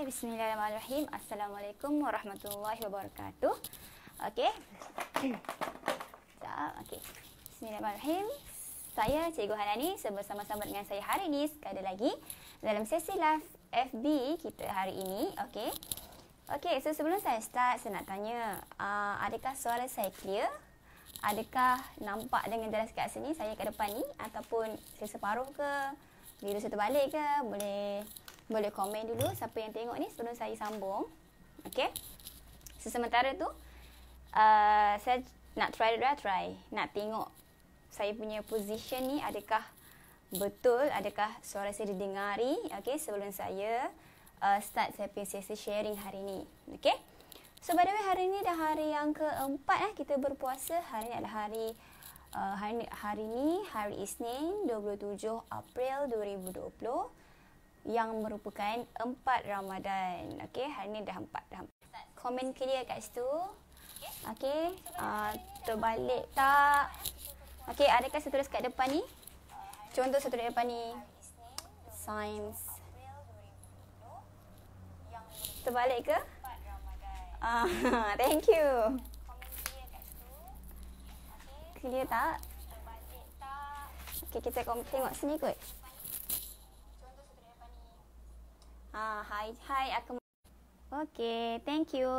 Hai, bismillahirrahmanirrahim. Assalamualaikum warahmatullahi wabarakatuh. Okey. Okay. okey. Bismillahirrahmanirrahim. Saya Cikgu Hanani bersama-sama dengan saya hari ini sekali lagi dalam sesi live FB kita hari ini. Okay. Okay. so sebelum saya start, saya nak tanya, uh, adakah suara saya clear? Adakah nampak dengan jelas kat sini, saya ke depan ni? Ataupun saya separuh ke? Biru saya terbalik ke? Boleh boleh komen dulu siapa yang tengok ni sebelum saya sambung. Okay. So, sementara tu, uh, saya nak try dulu lah, try. Nak tengok saya punya position ni adakah betul, adakah suara saya didengari. Okay, sebelum saya uh, start saya punya sesi sharing hari ni. Okay. So, by the way, hari ni dah hari yang keempat lah kita berpuasa. Hari ni adalah hari Uh, hari, hari ni, hari Isnin, 27 April 2020 yang merupakan empat Ramadan. Okey, hari ni dah empat dah. Komen clear kat situ. Okey. Uh, terbalik tak? Okey, adakah saya tulis kat depan ni? Contoh saya tulis depan ni. Signs. Terbalik ke? Uh, thank you. Clear tak? okay kita komen tengok sini kot. Ah, hai, hai Akmal. Okay, thank you.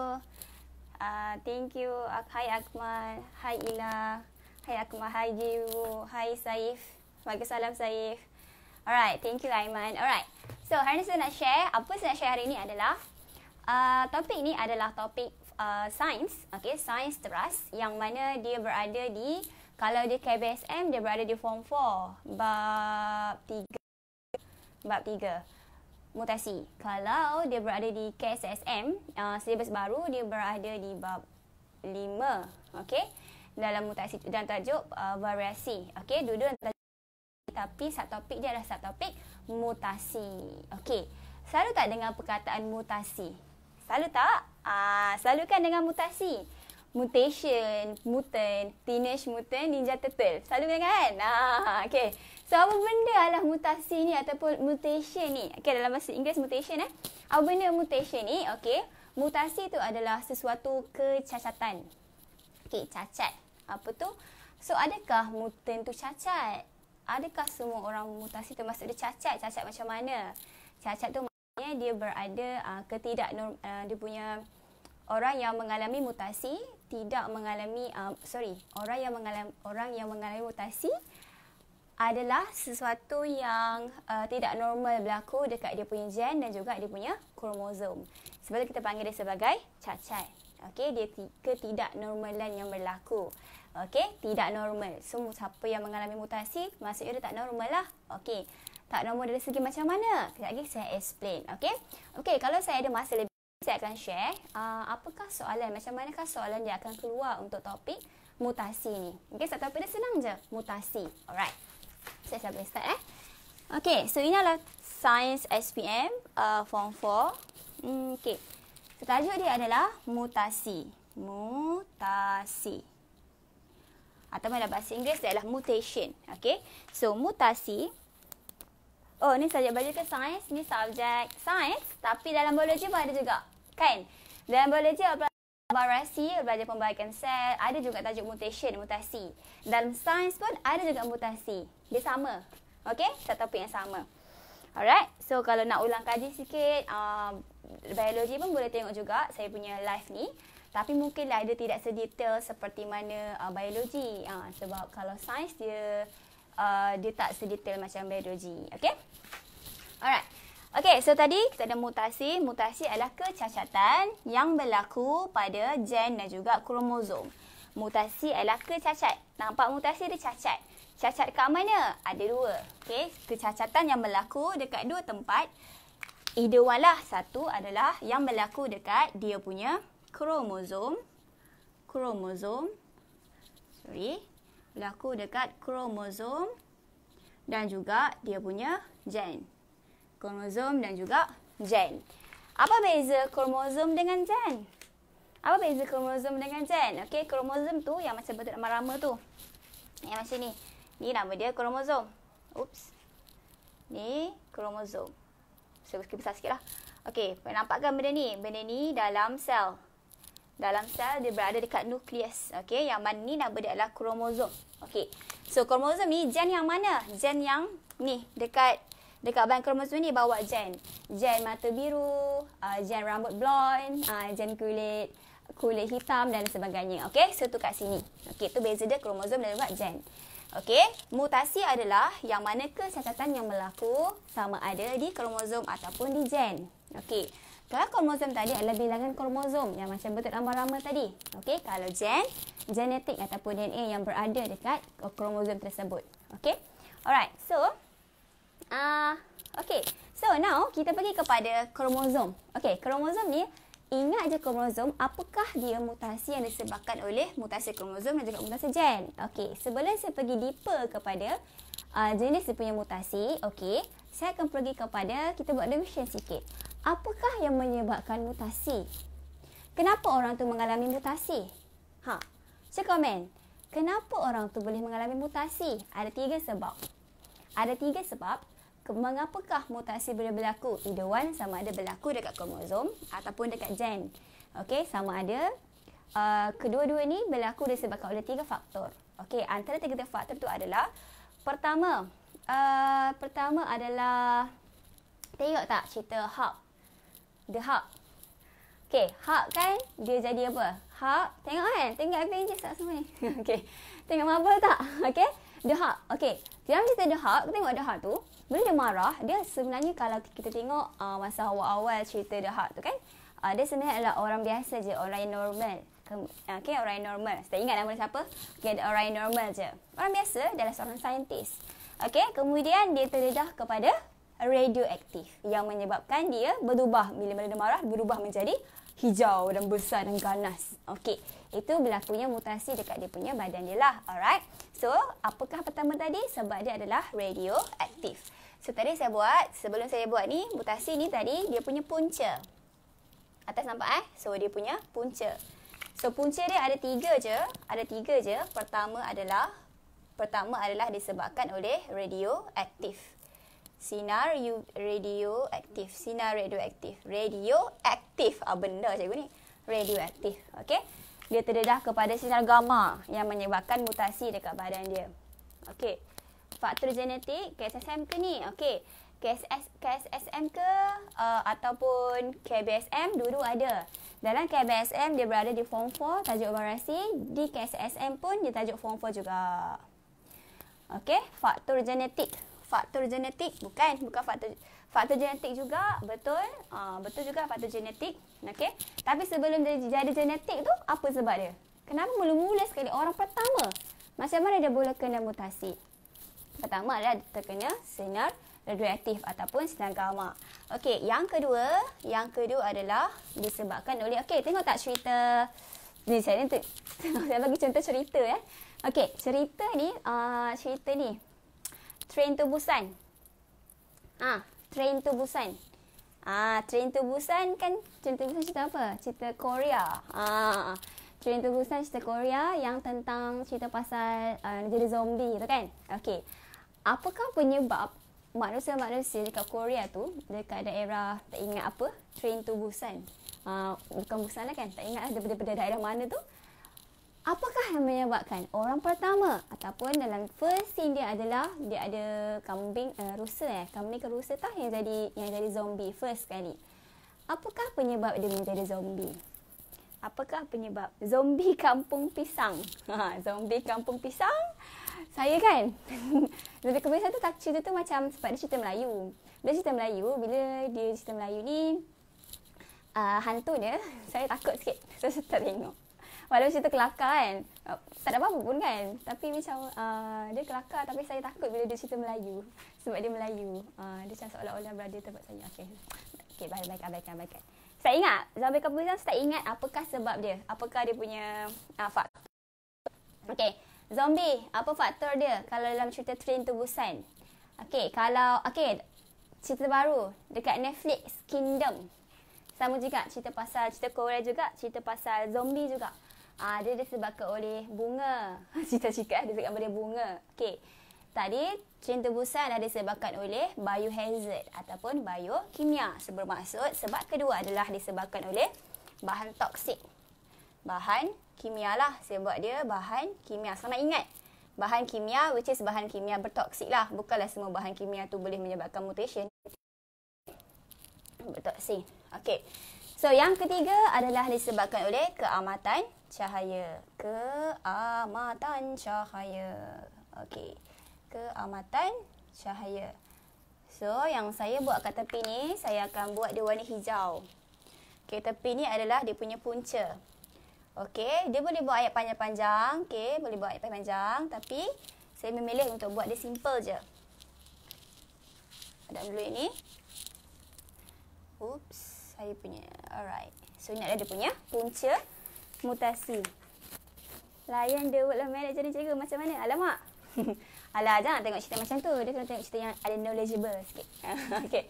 Uh, thank you. Uh, hai Akmal. Hai Ila. Hai Akmal. Hai Jiwu. Hai Saif. Bagi salam Saif. Alright, thank you Aiman. Alright. So, hari ni saya nak share. Apa saya nak share hari ni adalah uh, topik ni adalah topik uh, sains. Okay, sains teras yang mana dia berada di kalau dia KBSM, dia berada di form 4. Bab 3. Bab 3 mutasi. Kalau dia berada di KSSM, uh, silibus baru dia berada di bab 5. Okey. Dalam mutasi dan tajuk uh, variasi. Okey, dua-dua dalam tajuk tapi subtopik dia adalah subtopik mutasi. Okey. Selalu tak dengan perkataan mutasi? Selalu tak? Ah, selalu kan dengan mutasi? mutation, mutant, teenage mutant, ninja turtle. Selalu dengar kan? Ah, okay. So, apa benda lah mutasi ni ataupun mutation ni? Okay, dalam bahasa Inggeris mutation eh. Apa benda mutation ni? Okay. Mutasi tu adalah sesuatu kecacatan. Okay, cacat. Apa tu? So, adakah mutant tu cacat? Adakah semua orang mutasi tu masuk dia cacat? Cacat macam mana? Cacat tu maknanya dia berada uh, ketidak uh, dia punya orang yang mengalami mutasi tidak mengalami uh, sorry orang yang mengalami orang yang mengalami mutasi adalah sesuatu yang uh, tidak normal berlaku dekat dia punya gen dan juga dia punya kromosom. Sebab kita panggil dia sebagai cacat. Okey, dia ketidaknormalan yang berlaku. Okey, tidak normal. Semua so, siapa yang mengalami mutasi, maksudnya dia tak normal lah. Okey. Tak normal dari segi macam mana? Sekejap lagi saya explain. Okey. Okey, kalau saya ada masa lebih saya akan share uh, apakah soalan, macam manakah soalan dia akan keluar untuk topik mutasi ni. Okay, so topik dia senang je, mutasi. Alright, so, saya boleh start eh. Okay, so ini adalah Science SPM uh, Form 4. Hmm, okay, so tajuk dia adalah mutasi. Mutasi. Atau dalam bahasa Inggeris dia adalah mutation. Okay, so mutasi. Oh, ni sajak belajar ke sains? Ni subjek sains. Tapi dalam biologi pun ada juga kan dalam boleh je Barasi, belajar pembaikan sel, ada juga tajuk mutation, mutasi. Dalam sains pun ada juga mutasi. Dia sama. Okay? Satu topik yang sama. Alright? So, kalau nak ulang kaji sikit, uh, biologi pun boleh tengok juga saya punya live ni. Tapi mungkinlah ada tidak sedetail seperti mana uh, biologi. Uh, sebab kalau sains dia, uh, dia tak sedetail macam biologi. Okay? Alright. Okey, so tadi kita ada mutasi. Mutasi adalah kecacatan yang berlaku pada gen dan juga kromosom. Mutasi adalah kecacat. Nampak mutasi dia cacat. Cacat kat mana? Ada dua. Okey, kecacatan yang berlaku dekat dua tempat. Either one lah. Satu adalah yang berlaku dekat dia punya kromosom. Kromosom. Sorry. Berlaku dekat kromosom dan juga dia punya gen kromosom dan juga gen. Apa beza kromosom dengan gen? Apa beza kromosom dengan gen? Okey, kromosom tu yang macam bentuk marama tu. Yang macam ni. Ni nama dia kromosom. Oops. Ni kromosom. Sebab so, besar sikitlah. Okey, nampakkan benda ni. Benda ni dalam sel. Dalam sel dia berada dekat nukleus. Okey, yang mana ni nama dia adalah kromosom. Okey. So kromosom ni gen yang mana? Gen yang ni dekat dekat bahan kromosom ni bawa gen. Gen mata biru, uh, ah, gen rambut blonde, uh, ah, gen kulit kulit hitam dan sebagainya. Okey, so tu kat sini. Okey, tu beza dia kromosom dan buat gen. Okey, mutasi adalah yang mana kesihatan yang berlaku sama ada di kromosom ataupun di gen. Okey, kalau kromosom tadi adalah bilangan kromosom yang macam betul nombor lama tadi. Okey, kalau gen, genetik ataupun DNA yang berada dekat kromosom tersebut. Okey, alright, so uh, okay. So now kita pergi kepada kromosom. Okay, kromosom ni ingat aja kromosom. Apakah dia mutasi yang disebabkan oleh mutasi kromosom dan juga mutasi gen? Okay, sebelum saya pergi deeper kepada uh, jenis dia punya mutasi, okay, saya akan pergi kepada kita buat revision sikit. Apakah yang menyebabkan mutasi? Kenapa orang tu mengalami mutasi? Ha, saya komen. Kenapa orang tu boleh mengalami mutasi? Ada tiga sebab. Ada tiga sebab mengapakah mutasi boleh berlaku either one sama ada berlaku dekat kromosom ataupun dekat gen okey sama ada uh, kedua-dua ni berlaku disebabkan oleh tiga faktor okey antara tiga faktor tu adalah pertama uh, pertama adalah tengok tak cerita hub the hub Okay, hak kan dia jadi apa? Hak, tengok kan? Tengok Avengers tak semua ni? okay, tengok Marvel tak? Okay, the hak. Okay, dalam cerita the hak, tengok the hak tu bila dia marah dia sebenarnya kalau kita tengok uh, masa awal-awal cerita The Heart tu kan uh, dia sebenarnya adalah orang biasa je orang yang normal uh, Okay, orang yang normal. Saya ingat nama dia siapa? Okay, orang yang normal je. Orang biasa adalah seorang saintis. Okay, kemudian dia terdedah kepada radioaktif yang menyebabkan dia berubah bila dia marah berubah menjadi hijau dan besar dan ganas. Okay, itu berlakunya mutasi dekat dia punya badan dia lah. Alright, so apakah pertama tadi? Sebab dia adalah radioaktif. So tadi saya buat, sebelum saya buat ni, mutasi ni tadi dia punya punca. Atas nampak eh? So dia punya punca. So punca dia ada tiga je. Ada tiga je. Pertama adalah, pertama adalah disebabkan oleh radioaktif. Sinar U radioaktif. Sinar radioaktif. Radioaktif. Ah, benda cikgu ni. Radioaktif. Okay. Dia terdedah kepada sinar gamma yang menyebabkan mutasi dekat badan dia. Okay faktor genetik KSSM ke ni? Okey. KSS, KSSM ke uh, ataupun KBSM dulu ada. Dalam KBSM dia berada di form 4 tajuk operasi. Di KSSM pun dia tajuk form 4 juga. Okey, faktor genetik. Faktor genetik bukan bukan faktor faktor genetik juga betul. Uh, betul juga faktor genetik. Okey. Tapi sebelum dia jadi genetik tu apa sebab dia? Kenapa mula-mula sekali orang pertama? Macam mana dia boleh kena mutasi? Pertama adalah terkena sinar radioaktif ataupun sinar gamma. Okey, yang kedua, yang kedua adalah disebabkan oleh okey, tengok tak cerita. Ni saya ni saya bagi contoh cerita eh. Okey, cerita ni uh, cerita ni train to Busan. Ah, train to Busan. Ah, train to Busan kan cerita Busan cerita apa? Cerita Korea. Ah, train to Busan cerita Korea yang tentang cerita pasal uh, ah, jadi zombie tu kan? Okey apakah penyebab manusia-manusia dekat Korea tu dekat daerah tak ingat apa train to Busan uh, bukan Busan lah kan tak ingat lah daripada daerah mana tu apakah yang menyebabkan orang pertama ataupun dalam first scene dia adalah dia ada kambing uh, rusa eh kambing ke rusa tah yang jadi yang jadi zombie first kali apakah penyebab dia menjadi zombie apakah penyebab zombie kampung pisang ha, zombie kampung pisang saya kan lebih kepada satu tak cerita tu macam sebab dia cerita Melayu dia cerita Melayu bila dia cerita Melayu ni uh, hantu dia saya takut sikit saya so, tengok Walaupun cerita kelakar kan uh, Tak ada apa-apa pun kan Tapi macam uh, Dia kelakar Tapi saya takut Bila dia cerita Melayu Sebab dia Melayu uh, Dia cakap seolah-olah Berada tempat saya Okay Okay baik baik baik baik Saya ingat Zabi Kabuzan Saya ingat Apakah sebab dia Apakah dia punya uh, Faktor Okay Zombie, apa faktor dia kalau dalam cerita Train to Busan? Okay, kalau... Okay, cerita baru dekat Netflix, Kingdom. Sama juga cerita pasal cerita Korea juga, cerita pasal zombie juga. Ah, dia disebabkan oleh bunga. Cerita-cerita ada disebabkan oleh bunga. Okay. Tadi, Train to Busan ada disebabkan oleh biohazard ataupun biokimia. Sebermaksud, sebab kedua adalah disebabkan oleh bahan toksik. Bahan kimia lah saya buat dia bahan kimia. Selamat ingat bahan kimia which is bahan kimia bertoksik lah. Bukanlah semua bahan kimia tu boleh menyebabkan mutation. Bertoksik. Okay. So yang ketiga adalah disebabkan oleh keamatan cahaya. Keamatan cahaya. Okay. Keamatan cahaya. So yang saya buat kat tepi ni, saya akan buat dia warna hijau. Okay, tepi ni adalah dia punya punca. Okey, dia boleh buat ayat panjang-panjang. Okey, boleh buat ayat panjang Tapi, saya memilih untuk buat dia simple je. Ada dulu ini. Oops, saya punya. Alright. So, ingat ada lah punya. Punca mutasi. Layan dia buat lemah nak jadi cikgu. Macam mana? Alamak. Alah, jangan nak tengok cerita macam tu. Dia kena tengok cerita yang ada knowledgeable sikit. okay.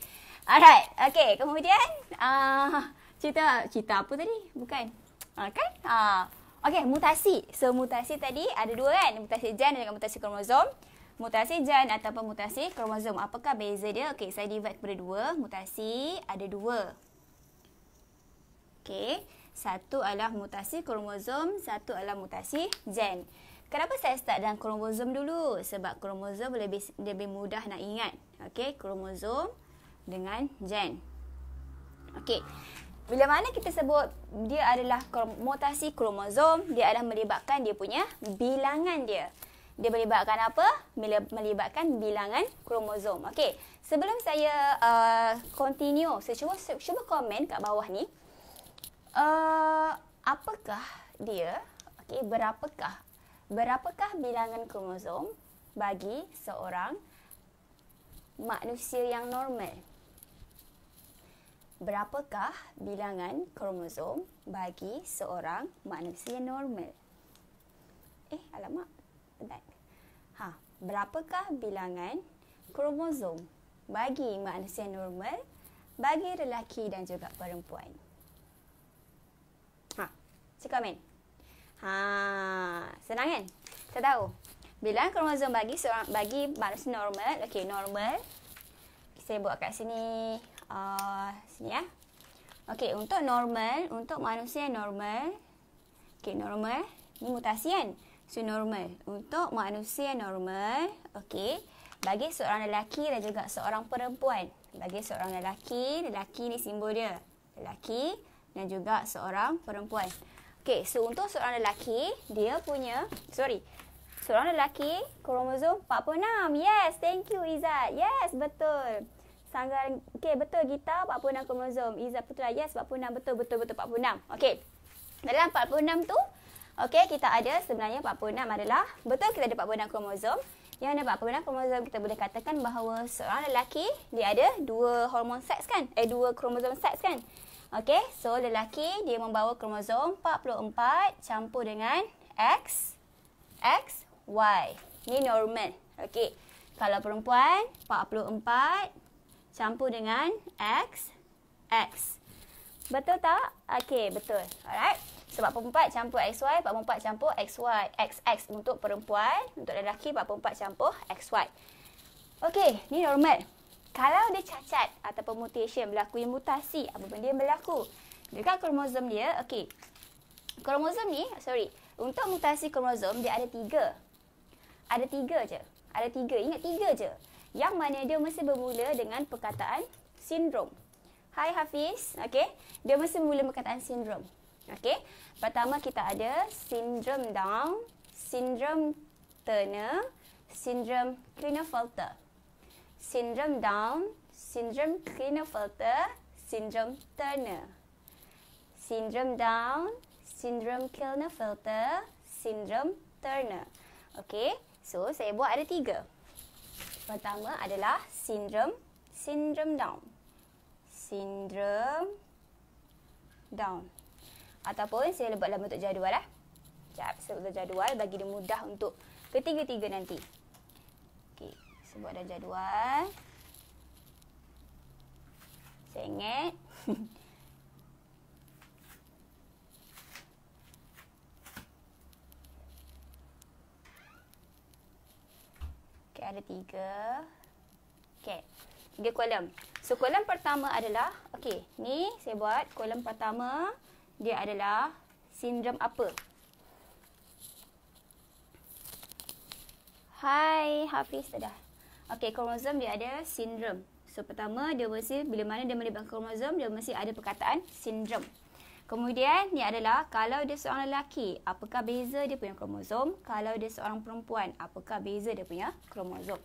Alright. Okay, kemudian. Uh, cerita, cerita apa tadi? Bukan. Okay, kan? Ha. Okey, mutasi. So, mutasi tadi ada dua kan? Mutasi gen dan mutasi kromosom. Mutasi gen ataupun mutasi kromosom. Apakah beza dia? Okey, saya divide kepada dua. Mutasi ada dua. Okay, Satu adalah mutasi kromosom, satu adalah mutasi gen. Kenapa saya start dengan kromosom dulu? Sebab kromosom lebih lebih mudah nak ingat. Okey, kromosom dengan gen. Okey. Bila mana kita sebut dia adalah mutasi kromosom, dia adalah melibatkan dia punya bilangan dia. Dia melibatkan apa? Melibatkan bilangan kromosom. Okey, sebelum saya uh, continue, saya cuba, cuba komen kat bawah ni. Uh, apakah dia, okey, berapakah? Berapakah bilangan kromosom bagi seorang manusia yang normal? Berapakah bilangan kromosom bagi seorang manusia normal? Eh, alamak. Back. Ha, berapakah bilangan kromosom bagi manusia normal bagi lelaki dan juga perempuan? Ha, si komen? Ha, senang kan? Saya tahu. Bilangan kromosom bagi seorang bagi manusia normal, okey, normal. Saya buat kat sini. Uh, ya. Okey, untuk normal, untuk manusia normal. Okey, normal. Ini mutasi kan? So, normal. Untuk manusia normal, okey. Bagi seorang lelaki dan juga seorang perempuan. Bagi seorang lelaki, lelaki ni simbol dia. Lelaki dan juga seorang perempuan. Okey, so untuk seorang lelaki, dia punya, sorry. Seorang lelaki, kromosom 46. Yes, thank you Izzat. Yes, betul sanggar okay betul gitar 46 kromosom izat putera yes 46 betul betul betul 46 okey dalam 46 tu okey kita ada sebenarnya 46 adalah betul kita ada 46 kromosom yang ada 46 kromosom kita boleh katakan bahawa seorang lelaki dia ada dua hormon seks kan eh dua kromosom seks kan okey so lelaki dia membawa kromosom 44 campur dengan X X Y ni normal okey kalau perempuan 44 campur dengan X, X. Betul tak? Okey, betul. Alright. Sebab 44 campur XY, 44 campur XY, XX untuk perempuan, untuk lelaki 44 campur XY. Okey, ni normal. Kalau dia cacat ataupun mutation berlaku yang mutasi, apa benda yang berlaku? Dekat kromosom dia, okey. Kromosom ni, sorry. Untuk mutasi kromosom, dia ada tiga. Ada tiga je. Ada tiga. Ingat tiga je yang mana dia mesti bermula dengan perkataan sindrom. Hai Hafiz, okey. Dia mesti bermula perkataan sindrom. Okey. Pertama kita ada sindrom Down, sindrom Turner, sindrom Klinefelter. Sindrom Down, sindrom Klinefelter, sindrom Turner. Sindrom Down, sindrom Klinefelter, sindrom Turner. Okey. So, saya buat ada tiga pertama adalah sindrom sindrom down sindrom down ataupun saya lebat dalam bentuk jadual eh lah. jap saya buat jadual bagi dia mudah untuk ketiga-tiga nanti okey saya buat dah jadual saya ingat Okay, ada tiga. Okay, tiga kolam. So, kolam pertama adalah, okay, ni saya buat kolam pertama, dia adalah sindrom apa? Hai, Hafiz dah. Okay, kromosom dia ada sindrom. So, pertama, dia mesti, bila mana dia melibatkan kromosom, dia mesti ada perkataan sindrom. Sindrom. Kemudian ni adalah kalau dia seorang lelaki, apakah beza dia punya kromosom? Kalau dia seorang perempuan, apakah beza dia punya kromosom?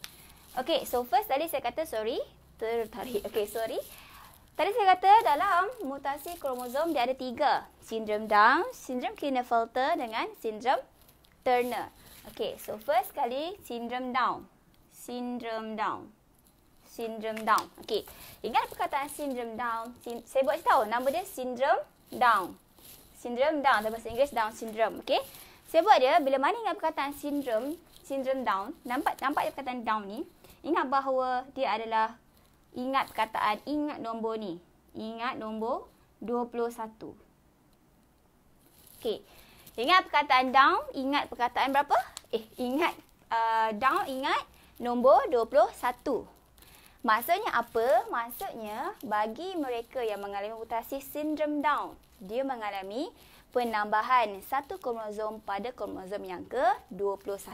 Okay, so first tadi saya kata sorry, tertarik. Okay, sorry. Tadi saya kata dalam mutasi kromosom dia ada tiga. Sindrom Down, sindrom Klinefelter dengan sindrom Turner. Okay, so first kali sindrom Down. Sindrom Down. Sindrom Down. Okay, ingat perkataan sindrom Down. Sin- saya buat tahu nama dia sindrom Down down. Syndrome down dalam bahasa Inggeris down syndrome, okey. Sebab dia bila mana ingat perkataan syndrome, syndrome down, nampak nampak dia perkataan down ni, ingat bahawa dia adalah ingat perkataan ingat nombor ni. Ingat nombor 21. Okay, Ingat perkataan down, ingat perkataan berapa? Eh, ingat uh, down ingat nombor 21. Maksudnya apa? Maksudnya bagi mereka yang mengalami mutasi sindrom Down, dia mengalami penambahan satu kromosom pada kromosom yang ke-21.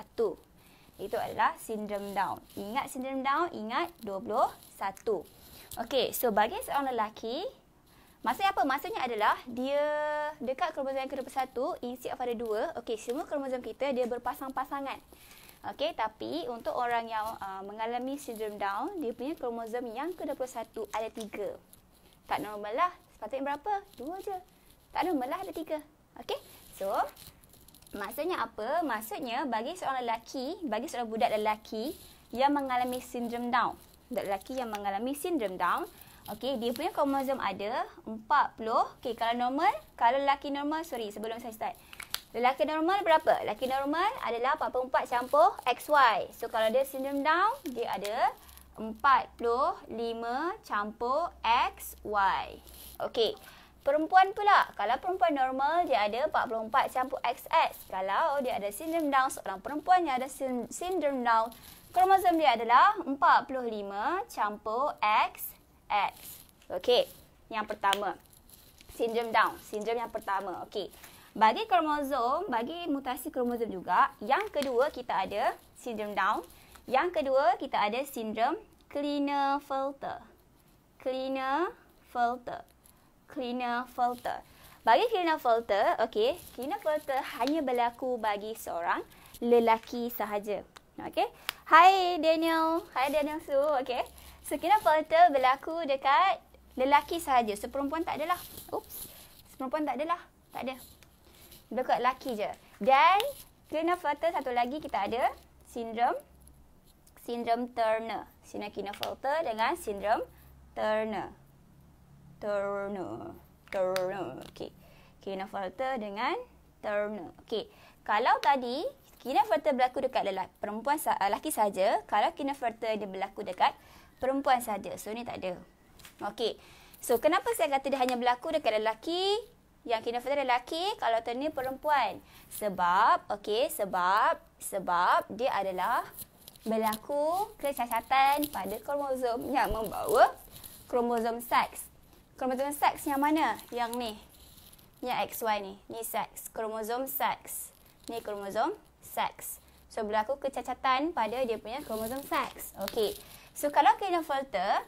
Itu adalah sindrom Down. Ingat sindrom Down, ingat 21. Okey, so bagi seorang lelaki, maksudnya apa? Maksudnya adalah dia dekat kromosom yang ke-21, instead of ada dua, okey, semua kromosom kita dia berpasang-pasangan. Okey, tapi untuk orang yang uh, mengalami syndrome Down, dia punya kromosom yang ke-21 ada tiga. Tak normal lah. Sepatutnya berapa? Dua je. Tak normal lah ada tiga. Okey, so maksudnya apa? Maksudnya bagi seorang lelaki, bagi seorang budak lelaki yang mengalami syndrome Down. Budak lelaki yang mengalami syndrome Down, Okey, dia punya kromosom ada empat 40. Okey, kalau normal, kalau lelaki normal, sorry, sebelum saya start. Lelaki normal berapa? Lelaki normal adalah 44 campur XY. So, kalau dia sindrom down, dia ada 45 campur XY. Okey. Perempuan pula. Kalau perempuan normal, dia ada 44 campur XX. Kalau dia ada sindrom down, seorang perempuan yang ada sindrom down, kromosom dia adalah 45 campur XX. Okey. Yang pertama. sindrom down. sindrom yang pertama. Okey. Bagi kromosom, bagi mutasi kromosom juga, yang kedua kita ada sindrom Down. Yang kedua kita ada sindrom Klinefelter. Klinefelter. Klinefelter. Bagi Klinefelter, okey, Klinefelter hanya berlaku bagi seorang lelaki sahaja. Okey. Hai Daniel. Hai Daniel Su, okey. So Klinefelter berlaku dekat lelaki sahaja. Seperempuan so, tak adalah. Oops. Seperempuan tak adalah. Tak ada. Berkat lelaki je. Dan kena satu lagi kita ada sindrom sindrom Turner. Sina kena dengan sindrom Turner. Turner. Turner. Okey. Kena dengan Turner. Okey. Kalau tadi kena berlaku dekat lelaki perempuan eh, lelaki saja, kalau kena dia berlaku dekat perempuan saja. So ni tak ada. Okey. So kenapa saya kata dia hanya berlaku dekat lelaki? yang kena faham lelaki kalau turn perempuan. Sebab, okey, sebab, sebab dia adalah berlaku kecacatan pada kromosom yang membawa kromosom seks. Kromosom seks yang mana? Yang ni. Yang XY ni. Ni seks. Kromosom seks. Ni kromosom seks. So, berlaku kecacatan pada dia punya kromosom seks. Okey. So, kalau kena falter,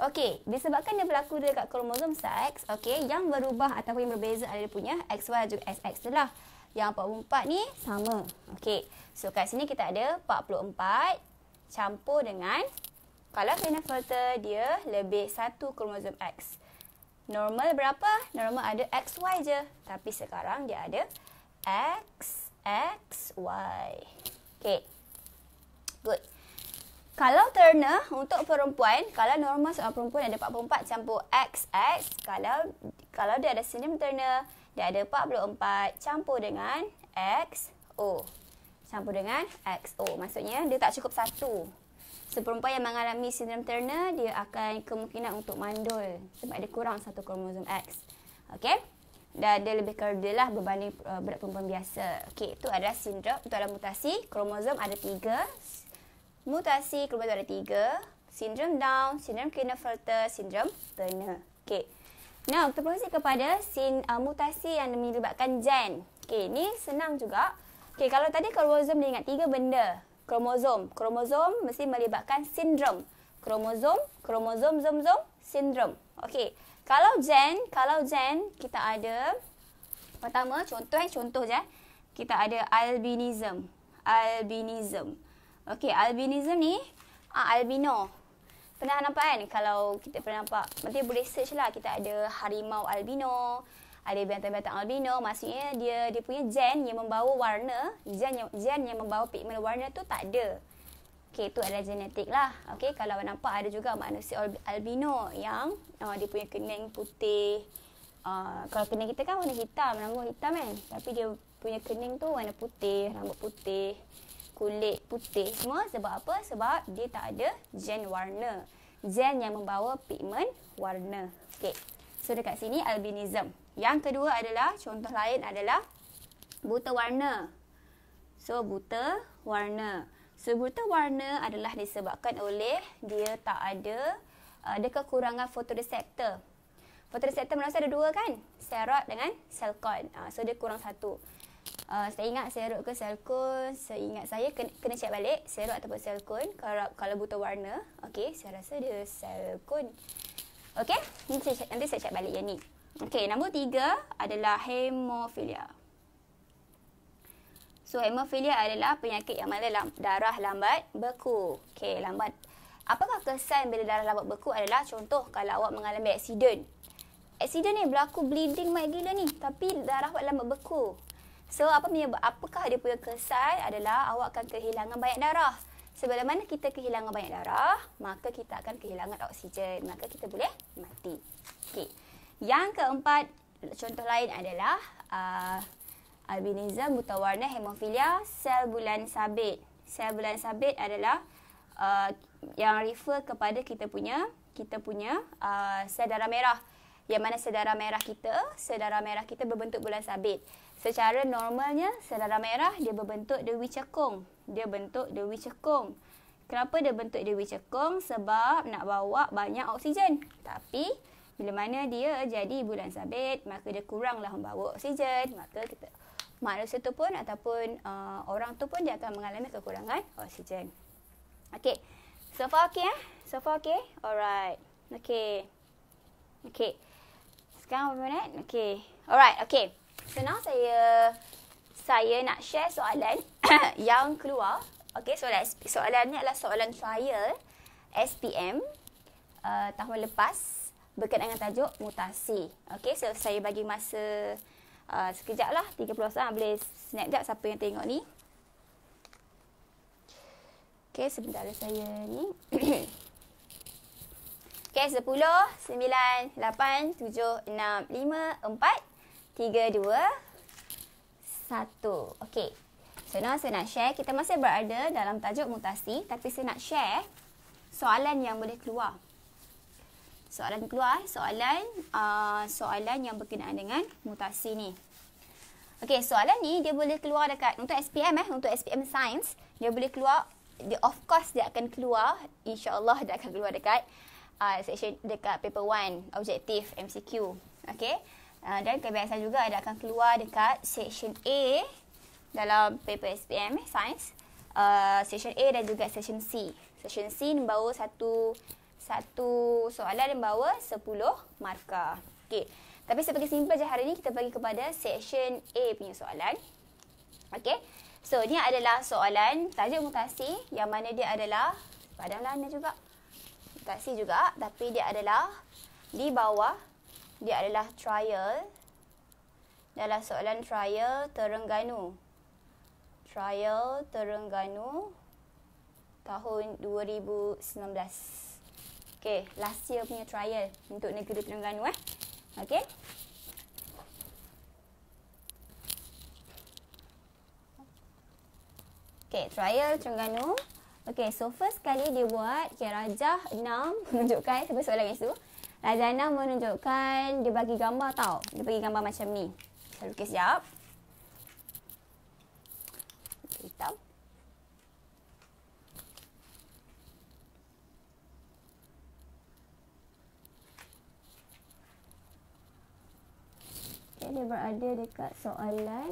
Okey, disebabkan dia berlaku dekat kromosom seks, okey, yang berubah ataupun yang berbeza adalah punya XY juga XX tu lah. Yang 44 ni sama. Okey, so kat sini kita ada 44 campur dengan, kalau kena filter, dia lebih satu kromosom X. Normal berapa? Normal ada XY je. Tapi sekarang dia ada XXY. Okey, good. Kalau terna untuk perempuan, kalau normal seorang perempuan ada 44 campur XX, kalau kalau dia ada sindrom terna, dia ada 44 campur dengan XO. Campur dengan XO. Maksudnya dia tak cukup satu. So, perempuan yang mengalami sindrom terna, dia akan kemungkinan untuk mandul sebab dia kurang satu kromosom X. Okay? Dan dia lebih kerdilah berbanding uh, budak perempuan biasa. Okay, itu adalah sindrom, itu adalah mutasi. Kromosom ada tiga. Mutasi kromosom itu ada tiga. Sindrom Down, Sindrom Klinefelter, Sindrom Turner. Okay. Now, kita berfokus kepada sin, uh, mutasi yang melibatkan gen. Okay, ni senang juga. Okay, kalau tadi kromosom dia ingat tiga benda. Kromosom. Kromosom mesti melibatkan sindrom. Kromosom, kromosom, zom, zom, sindrom. Okay. Kalau gen, kalau gen, kita ada pertama, contoh eh, contoh je. Eh. Kita ada Albinism. Albinism. Okey, albinism ni uh, albino. Pernah nampak kan kalau kita pernah nampak nanti boleh search lah kita ada harimau albino, ada bintang-bintang albino, maksudnya dia dia punya gen yang membawa warna, gen yang gen yang membawa pigmen warna tu tak ada. Okey, tu adalah genetik lah. Okey, kalau nampak ada juga manusia albino yang uh, dia punya kening putih. Uh, kalau kening kita kan warna hitam, rambut hitam kan. Tapi dia punya kening tu warna putih, rambut putih kulit putih semua sebab apa? Sebab dia tak ada gen warna. Gen yang membawa pigment warna. Okey. So dekat sini albinism. Yang kedua adalah contoh lain adalah buta warna. So buta warna. So buta warna adalah disebabkan oleh dia tak ada uh, ada kekurangan fotoreseptor. Fotoreseptor manusia ada dua kan? Serot dengan selcon. Uh, so dia kurang satu. Uh, saya ingat serok ke selkon, saya ingat saya kena, kena check balik serok ataupun selkon kalau kalau buta warna. Okey, saya rasa dia selkon. Okey, nanti, nanti saya check balik yang ni. Okey, nombor tiga adalah hemofilia. So, hemofilia adalah penyakit yang mana darah lambat beku. Okey, lambat. Apakah kesan bila darah lambat beku adalah contoh kalau awak mengalami aksiden. Aksiden ni berlaku bleeding mat gila ni. Tapi darah awak lambat beku. So apa punya apakah dia punya kesan adalah awak akan kehilangan banyak darah. Sebelum mana kita kehilangan banyak darah, maka kita akan kehilangan oksigen, maka kita boleh mati. Okey. Yang keempat contoh lain adalah uh, albinism buta warna hemofilia sel bulan sabit. Sel bulan sabit adalah uh, yang refer kepada kita punya kita punya uh, sel darah merah. Yang mana sel darah merah kita, sel darah merah kita berbentuk bulan sabit. Secara normalnya, selada merah dia berbentuk dewi cekung. Dia bentuk dewi cekung. Kenapa dia bentuk dewi cekung? Sebab nak bawa banyak oksigen. Tapi, bila mana dia jadi bulan sabit, maka dia kuranglah membawa oksigen. Maka, kita, manusia tu pun ataupun uh, orang tu pun dia akan mengalami kekurangan oksigen. Okay. So far okay eh? So far okay? Alright. Okay. Okay. Sekarang berapa minit? Okay. Alright, okay. So now saya saya nak share soalan yang keluar. Okay, so soalan ni adalah soalan saya SPM uh, tahun lepas berkaitan dengan tajuk mutasi. Okay, so saya bagi masa uh, sekejap lah, 30 saat boleh snap jap siapa yang tengok ni. Okay, sebentar lah saya ni. Okay, 10, 9, 8, 7, 6, 5, 4, Tiga, dua, satu. Okey. So now saya nak share. Kita masih berada dalam tajuk mutasi. Tapi saya nak share soalan yang boleh keluar. Soalan keluar. Soalan uh, soalan yang berkenaan dengan mutasi ni. Okey, soalan ni dia boleh keluar dekat untuk SPM eh, untuk SPM Science, dia boleh keluar dia of course dia akan keluar insya-Allah dia akan keluar dekat uh, section dekat paper 1 objektif MCQ. Okey. Ah, dan kebiasaan juga ada akan keluar dekat section A dalam paper SPM eh, science. Uh, section A dan juga section C. Section C membawa satu satu soalan yang membawa 10 markah. Okey. Tapi sebagai simple je hari ni kita bagi kepada section A punya soalan. Okey. So ni adalah soalan tajuk mutasi yang mana dia adalah padam lana juga. Mutasi juga tapi dia adalah di bawah dia adalah trial. Dalam soalan trial Terengganu. Trial Terengganu tahun 2019. Okay, last year punya trial untuk negeri Terengganu eh. Okay. Okay, trial Terengganu. Okay, so first kali dia buat, okay, Rajah 6 menunjukkan, siapa soalan yang itu? Razana menunjukkan dia bagi gambar tau. Dia bagi gambar macam ni. Saya lukis jap. Hitam. dia berada dekat soalan.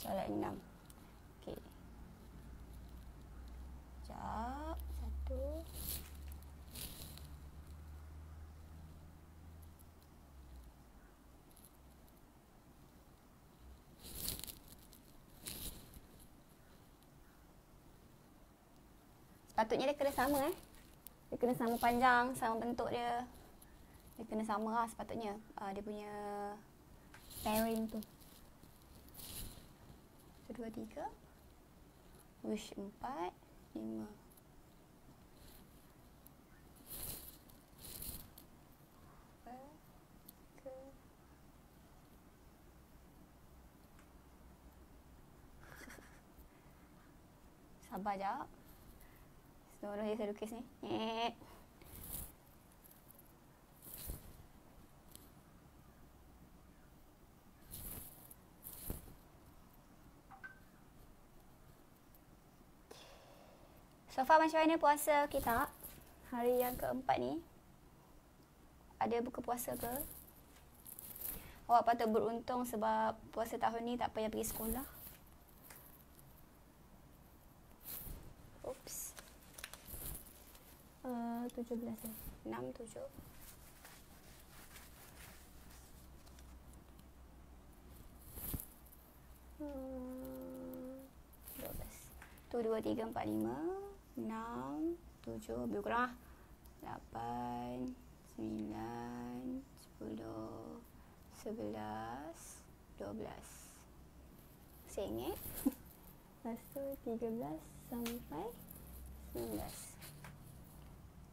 Soalan enam. Okay. Sekejap. Satu. Satu. Patutnya dia kena sama eh. Dia kena sama panjang, sama bentuk dia. Dia kena sama lah sepatutnya. Uh, dia punya pairing tu. Satu, dua, tiga. Wish empat, lima. Sabar jap. Tengok orang biasa lukis ni. Nyeek. Eh. So far macam mana puasa kita? Hari yang keempat ni. Ada buka puasa ke? Awak patut beruntung sebab puasa tahun ni tak payah pergi sekolah. Eh, tujuh belas ya? Enam tujuh. Hmm, dua belas. Tu dua tiga empat lima enam tujuh lebih lah. Lapan sembilan sepuluh sebelas dua belas. Saya ingat. Lepas tu tiga belas sampai sembilan belas.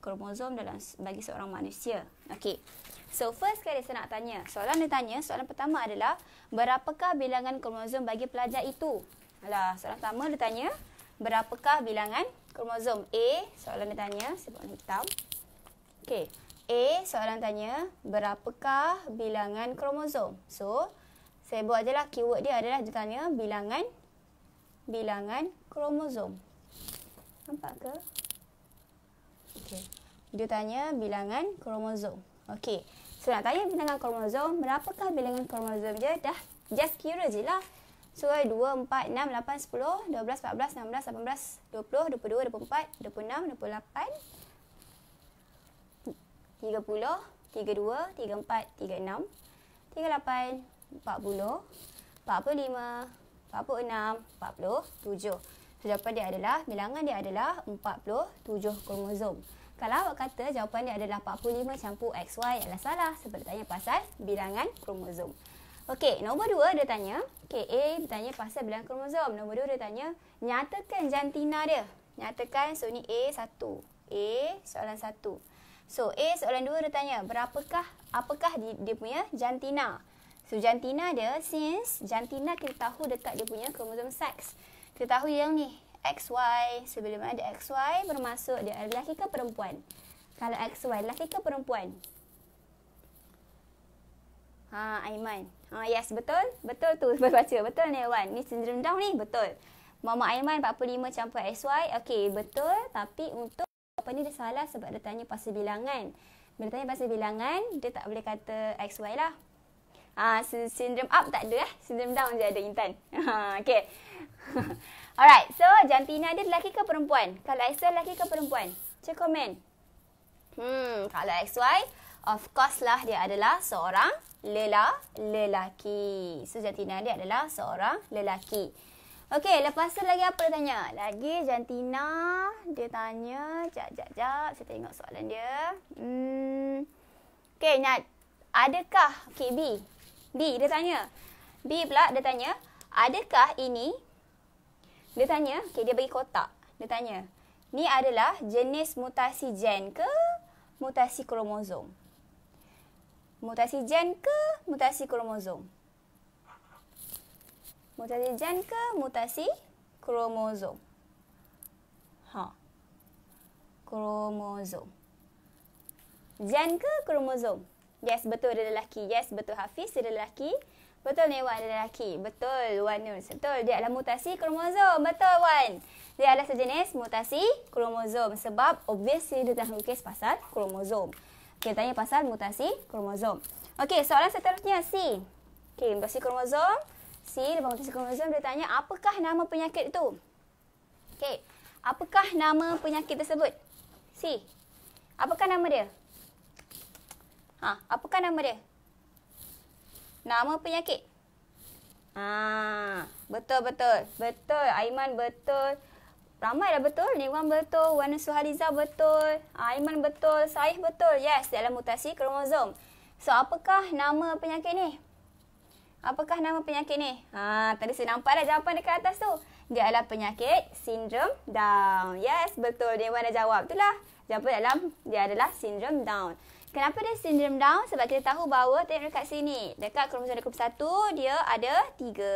kromosom dalam bagi seorang manusia. Okey. So first sekali saya nak tanya. Soalan dia tanya, soalan pertama adalah berapakah bilangan kromosom bagi pelajar itu? Alah, soalan pertama dia tanya berapakah bilangan kromosom? A, soalan dia tanya, saya buat hitam. Okey. A, soalan tanya berapakah bilangan kromosom? So saya buat ajalah keyword dia adalah dia tanya bilangan bilangan kromosom. Nampak ke? Okay. Dia tanya bilangan kromosom. Okey. So nak tanya bilangan kromosom, berapakah bilangan kromosom dia? Dah just kira je lah. So 2, 4, 6, 8, 10, 12, 14, 16, 18, 20, 22, 24, 26, 27, 28, 29, 30, 31, 32, 33, 34, 35, 36, 37, 38, 39, 40, 41, 42, 43, 44, 45, 46, 47, 48, 49, 50, 51, 52, 53, 54, 55, 56, 57, 58, 59, 60, 61, 62, 63, 64, 65, 66, 67, 68, 69, 70, 71, kalau awak kata jawapan dia adalah 45 campur XY adalah salah sebab dia tanya pasal bilangan kromosom. Okey, nombor dua dia tanya. Okey, A bertanya pasal bilangan kromosom. Nombor dua dia tanya, nyatakan jantina dia. Nyatakan, so ni A satu. A soalan satu. So, A soalan dua dia tanya, berapakah, apakah dia, dia punya jantina? So, jantina dia, since jantina kita tahu dekat dia punya kromosom seks. Kita tahu yang ni, XY sebelum ada XY bermaksud dia lelaki ke perempuan? Kalau XY lelaki ke perempuan? Ha Aiman. Ha yes betul. Betul tu sebab baca. Betul ni Wan. Ni syndrome down ni betul. Mama Aiman 45 campur XY. Okey betul tapi untuk apa ni dia salah sebab dia tanya pasal bilangan. Bila tanya pasal bilangan dia tak boleh kata XY lah. Ha sindrom up tak ada eh. Syndrome down je ada Intan. Ha okey. Alright, so jantina dia lelaki ke perempuan? Kalau XY lelaki ke perempuan? Cik komen. Hmm, kalau XY, of course lah dia adalah seorang lela, lelaki. So, jantina dia adalah seorang lelaki. Okay, lepas tu lagi apa dia tanya? Lagi jantina dia tanya, jap, jap, jap. Saya tengok soalan dia. Hmm, okay, nak Adakah, okay, B. B, dia tanya. B pula dia tanya, adakah ini dia tanya, okay, dia bagi kotak. Dia tanya, ni adalah jenis mutasi gen ke mutasi kromosom? Mutasi gen ke mutasi kromosom? Mutasi gen ke mutasi kromosom? Ha. Kromosom. Gen ke kromosom? Yes, betul dia lelaki. Yes, betul Hafiz dia lelaki. Betul ni Wan lelaki. Betul Wan Nur. Betul dia adalah mutasi kromosom. Betul Wan. Dia adalah sejenis mutasi kromosom sebab obviously dia dah lukis pasal kromosom. Kita tanya pasal mutasi kromosom. Okey, soalan seterusnya C. Okey, mutasi kromosom. C, dia mutasi kromosom dia tanya apakah nama penyakit itu? Okey. Apakah nama penyakit tersebut? C. Apakah nama dia? Ha, apakah nama dia? nama penyakit. Ah, betul betul. Betul. Aiman betul. Ramai dah betul. Niwan betul. Wan Suhariza betul. Aiman betul. Saih betul. Yes, dalam mutasi kromosom. So, apakah nama penyakit ni? Apakah nama penyakit ni? Ha, tadi saya nampak dah jawapan dekat atas tu. Dia adalah penyakit sindrom down. Yes, betul. Dia mana jawab. Itulah. Jawapan dalam dia adalah sindrom down. Kenapa dia sindrom Down? Sebab kita tahu bahawa tengok dekat sini. Dekat kromosom satu, dia ada tiga.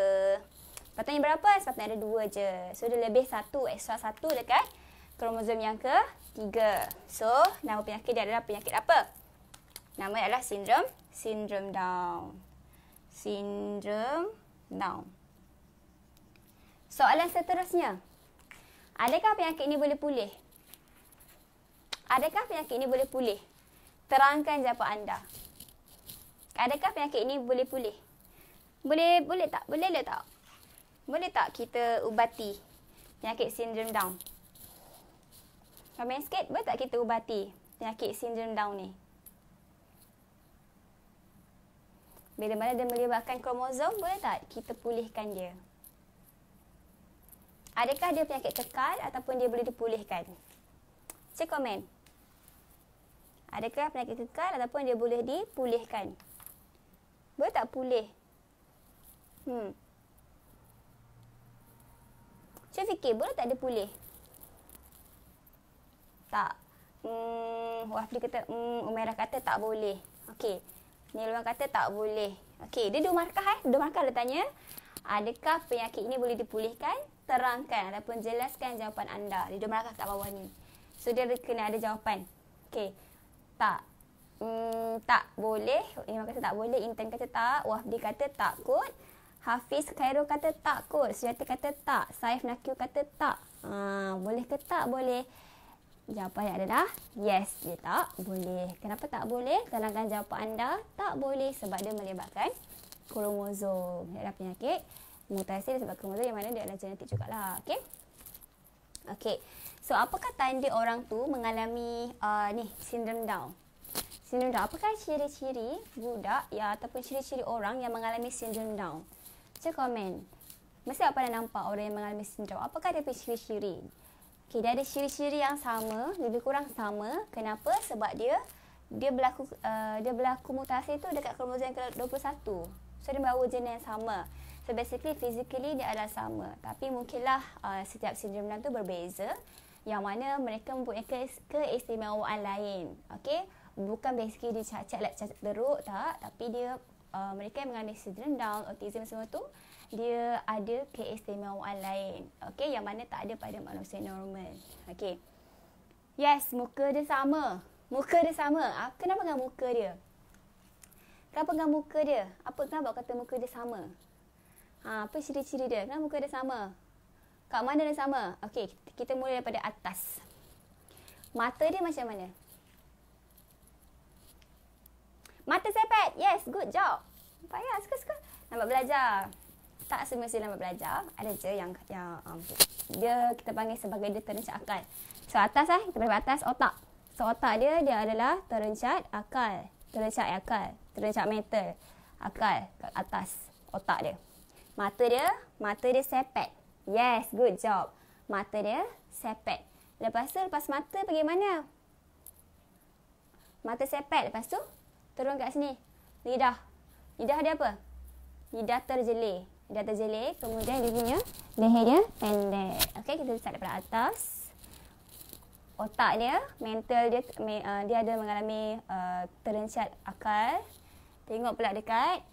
Patutnya berapa? Sepatutnya ada dua je. So, dia lebih 1. Extra 1 dekat kromosom yang ke tiga. So, nama penyakit dia adalah penyakit apa? Nama adalah sindrom, sindrom Down. sindrom Down. Soalan seterusnya. Adakah penyakit ini boleh pulih? Adakah penyakit ini boleh pulih? terangkan jawapan anda. Adakah penyakit ini boleh pulih? Boleh boleh tak? Boleh le tak? Boleh tak kita ubati penyakit sindrom Down? Komen sikit, boleh tak kita ubati penyakit sindrom Down ni? Bila mana dia melibatkan kromosom, boleh tak kita pulihkan dia? Adakah dia penyakit kekal ataupun dia boleh dipulihkan? Cik komen. Adakah penyakit kekal ataupun dia boleh dipulihkan? Boleh tak pulih? Hmm. Saya fikir, boleh tak dia pulih? Tak. Hmm, Wahfli kata, hmm, Umairah kata tak boleh. Okey. Niluan kata tak boleh. Okey, dia dua markah eh. Dua markah dia tanya. Adakah penyakit ini boleh dipulihkan? Terangkan ataupun jelaskan jawapan anda. Dia dua markah kat bawah ni. So, dia kena ada jawapan. Okey tak. Hmm, tak boleh. Imam kata tak boleh. Intan kata tak. Wahdi kata tak kot. Hafiz Khairul kata tak kot. Sejati kata tak. Saif Nakiu kata tak. Ha, boleh ke tak? Boleh. Jawapan yang adalah yes dia tak boleh. Kenapa tak boleh? Tenangkan jawapan anda. Tak boleh sebab dia melibatkan kromosom. Dia ada penyakit mutasi sebab kromosom yang mana dia adalah genetik lah. Okey. Okay. So, apakah tanda orang tu mengalami uh, ni, sindrom Down? Sindrom Down. Apakah ciri-ciri budak ya, ataupun ciri-ciri orang yang mengalami sindrom Down? Saya komen. Mesti apa pernah nampak orang yang mengalami sindrom. Apakah dia punya ciri-ciri? Okay, dia ada ciri-ciri yang sama, lebih kurang sama. Kenapa? Sebab dia dia berlaku uh, dia berlaku mutasi itu dekat kromosom ke-21. So, dia bawa gen yang sama. So basically physically dia adalah sama tapi mungkinlah uh, setiap sindrom tu berbeza yang mana mereka mempunyai ke- keistimewaan lain. Okay? Bukan basically dia cacat lah, cacat teruk tak tapi dia uh, mereka yang mengalami sindrom down, autism semua tu dia ada keistimewaan lain. Okay? Yang mana tak ada pada manusia normal. Okay? Yes, muka dia sama. Muka dia sama. Ah, kenapa dengan muka dia? Kenapa dengan muka dia? Apa kenapa kata muka dia sama? Ha, apa ciri-ciri dia? Kenapa muka dia sama? Kat mana dia sama? Okey, kita mula daripada atas. Mata dia macam mana? Mata sepet. Yes, good job. Payah, suka-suka. Nampak belajar. Tak semua semestinya nampak belajar. Ada je yang yang um, dia kita panggil sebagai dia terencat akal. So, atas lah. Kita berada atas otak. So, otak dia, dia adalah terencat akal. Terencat akal. Terencat mental. Akal kat atas otak dia. Mata dia, mata dia sepet. Yes, good job. Mata dia sepet. Lepas tu, lepas mata pergi mana? Mata sepet. Lepas tu, turun kat sini. Lidah. Lidah dia apa? Lidah terjele, Lidah terjelir. Kemudian dia punya leher dia pendek. Okay, kita start daripada atas. Otak dia, mental dia, uh, dia ada mengalami uh, terencat akal. Tengok pula dekat.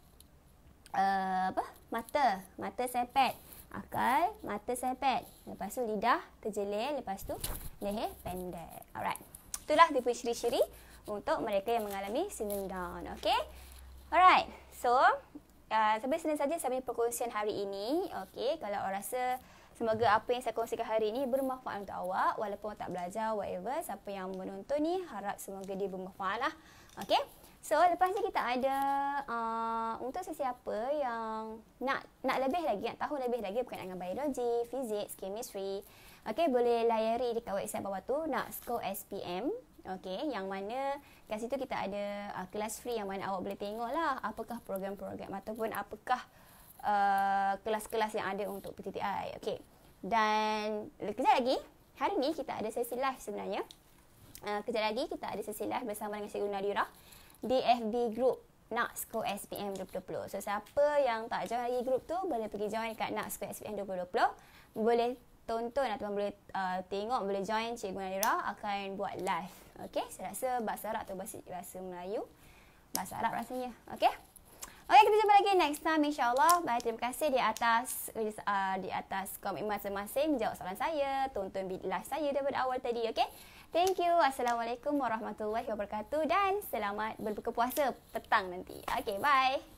Eh, apa? Mata, mata sepet. Akal, mata sepet. Lepas tu lidah terjelir, lepas tu leher pendek. Alright. Itulah dia punya ciri-ciri untuk mereka yang mengalami syndrome down. Okay? Alright. So, uh, eh, sampai sini saja sampai perkongsian hari ini. Okay, kalau orang rasa Semoga apa yang saya kongsikan hari ini bermanfaat untuk awak walaupun tak belajar whatever siapa yang menonton ni harap semoga dia bermanfaat lah. Okay. So lepas ni kita ada uh, untuk sesiapa yang nak nak lebih lagi, nak tahu lebih lagi berkaitan dengan biologi, fizik, chemistry. Okay, boleh layari dekat website bawah tu, nak score SPM. Okay, yang mana kat situ kita ada uh, kelas free yang mana awak boleh tengok lah apakah program-program ataupun apakah uh, kelas-kelas yang ada untuk PTTI. Okay, dan kejap lagi, hari ni kita ada sesi live sebenarnya. Uh, kejap lagi kita ada sesi live bersama dengan Cikgu Nadira di FB Group nak Naksko SPM 2020. So siapa yang tak join lagi group tu boleh pergi join nak Naksko SPM 2020. Boleh tonton atau boleh uh, tengok, boleh join Cikgu Nadira akan buat live. Okay, saya rasa bahasa Arab atau bahasa, bahasa Melayu. Bahasa Arab rasanya. Okay. Okay, kita jumpa lagi next time insyaAllah. Baik, terima kasih di atas uh, di atas komen masing-masing. Jawab soalan saya, tonton live saya daripada awal tadi, okay? Thank you. Assalamualaikum warahmatullahi wabarakatuh. Dan selamat berbuka puasa petang nanti. Okay, bye.